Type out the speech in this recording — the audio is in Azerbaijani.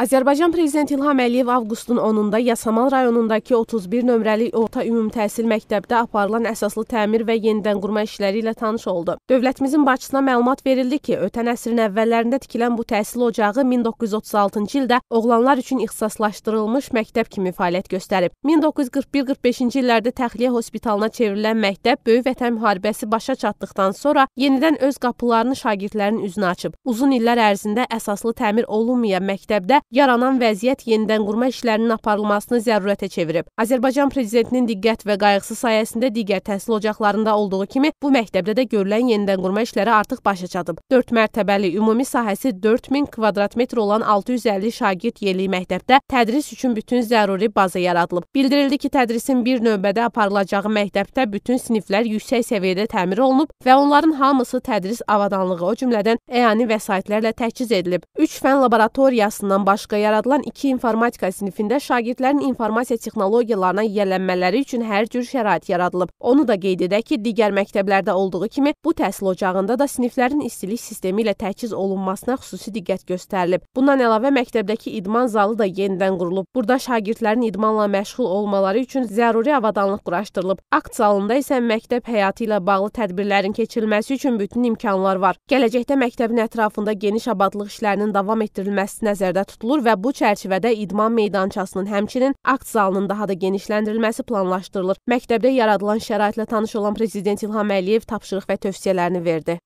Azərbaycan Prezidenti İlham Əliyev avqustun 10-da Yasamal rayonundakı 31 nömrəli orta ümumi təhsil məktəbdə aparılan əsaslı təmir və yenidən qurma işləri ilə tanış oldu. Dövlətimizin başçısına məlumat verildi ki, ötən əsrin əvvəllərində tikilən bu təhsil ocağı 1936-cı ildə oğlanlar üçün ixtisaslaşdırılmış məktəb kimi fəaliyyət göstərib. 1941-45-ci illərdə təxliyə hospitalına çevrilən məktəb Böyük Vətən müharibəsi başa çatdıqdan sonra yenidən öz qapılarını şagirdlərin üzünə açıb. Uzun illər ərzində əsaslı təmir olunmayan məktəbdə yaranan vəziyyət yenidən qurma işlərinin aparılmasını zərurətə çevirib. Azərbaycan prezidentinin diqqət və qayğısı sayəsində digər təhsil ocaqlarında olduğu kimi bu məktəbdə də görülən yenidən qurma işləri artıq başa çatıb. 4 mərtəbəli ümumi sahəsi 4000 kvadrat metr olan 650 şagird yerlik məktəbdə tədris üçün bütün zəruri baza yaradılıb. Bildirildi ki, tədrisin bir növbədə aparılacağı məktəbdə bütün siniflər yüksək səviyyədə təmir olunub və onların hamısı tədris avadanlığı, o cümlədən əyani vəsaitlərlə təchiz edilib. 3 fən laboratoriyasından baş başqa yaradılan iki informatika sinifində şagirdlərin informasiya texnologiyalarına yiyələnmələri üçün hər cür şərait yaradılıb. Onu da qeyd edək ki, digər məktəblərdə olduğu kimi bu təhsil ocağında da siniflərin istilik sistemi ilə təchiz olunmasına xüsusi diqqət göstərilib. Bundan əlavə məktəbdəki idman zalı da yenidən qurulub. Burada şagirdlərin idmanla məşğul olmaları üçün zəruri avadanlıq quraşdırılıb. Akt zalında isə məktəb həyatı ilə bağlı tədbirlərin keçirilməsi üçün bütün imkanlar var. Gələcəkdə məktəbin ətrafında geniş abadlıq işlərinin davam etdirilməsi nəzərdə tutulur tutulur və bu çərçivədə idman meydançasının, həmçinin akt zalının daha da genişləndirilməsi planlaşdırılır. Məktəbdə yaradılan şəraitlə tanış olan prezident İlham Əliyev tapşırıq və tövsiyələrini verdi.